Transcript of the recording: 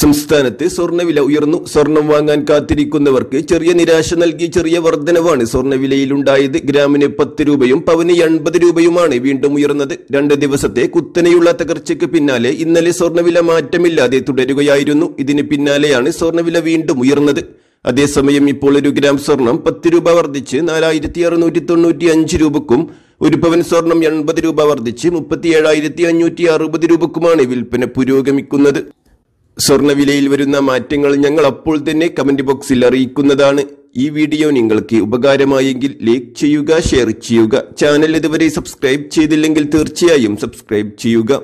സംസ്ഥാനത്ത് സ്വർണ്ണവില ഉയർന്നു സ്വർണം വാങ്ങാൻ കാത്തിരിക്കുന്നവർക്ക് ചെറിയ നിരാശ നൽകി ചെറിയ വർധനവാണ് സ്വർണ്ണവിലയിലുണ്ടായത് ഗ്രാമിന് പത്ത് രൂപയും പവന് എൺപത് രൂപയുമാണ് വീണ്ടും ഉയർന്നത് രണ്ട് ദിവസത്തെ കുത്തനെയുള്ള തകർച്ചയ്ക്ക് പിന്നാലെ ഇന്നലെ സ്വർണ്ണവില മാറ്റമില്ലാതെ തുടരുകയായിരുന്നു ഇതിന് പിന്നാലെയാണ് സ്വർണ്ണവില വീണ്ടും ഉയർന്നത് അതേസമയം ഇപ്പോൾ ഒരു ഗ്രാം സ്വർണം പത്ത് രൂപ വർദ്ധിച്ച് നാലായിരത്തി അറുന്നൂറ്റി തൊണ്ണൂറ്റി അഞ്ച് രൂപക്കും ഒരു പവൻ സ്വർണം എൺപത് രൂപ വർദ്ധിച്ച് മുപ്പത്തി ഏഴായിരത്തി അഞ്ഞൂറ്റി അറുപത് രൂപക്കുമാണ് വിൽപ്പന പുരോഗമിക്കുന്നത് സ്വർണ്ണവിലയിൽ വരുന്ന മാറ്റങ്ങൾ ഞങ്ങൾ അപ്പോൾ തന്നെ കമന്റ് ബോക്സിൽ അറിയിക്കുന്നതാണ് ഈ വീഡിയോ നിങ്ങൾക്ക് ഉപകാരമായെങ്കിൽ ലൈക്ക് ചെയ്യുക ഷെയർ ചെയ്യുക ചാനൽ ഇതുവരെ സബ്സ്ക്രൈബ് ചെയ്തില്ലെങ്കിൽ തീർച്ചയായും സബ്സ്ക്രൈബ് ചെയ്യുക